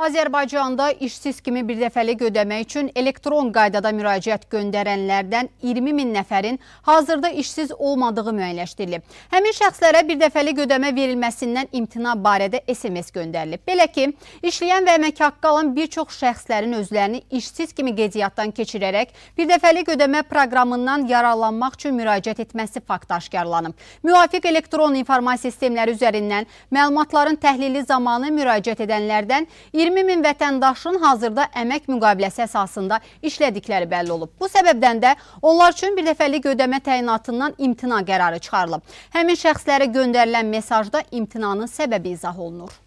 Azərbaycanda işsiz kimi birdəfəlik ödəmək üçün elektron qaydada müraciət göndərənlərdən 20 min nəfərin hazırda işsiz olmadığı müəyyənləşdirilib. Həmin şəxslərə birdəfəlik ödəmə verilməsindən imtina barədə SMS göndərilib. Belə ki, işləyən və əmək haqqı alan bir çox şəxslərin özlərini işsiz kimi qeydiyyatdan keçirərək birdəfəlik ödəmə proqramından yararlanmaq üçün müraciət etməsi faktı aşkarlanıb. Müvafiq elektron informasiya sistemləri üzərindən məlumatların təhlili zamanı müraciət edənlərdən 20 20 min vətəndaşın hazırda əmək müqaviləsi əsasında işlədikləri bəlli olub. Bu səbəbdən də onlar üçün bir dəfəlik ödəmə təyinatından imtina qərarı çıxarılıb. Həmin şəxslərə göndərilən mesajda imtinanın səbəbi izah olunur.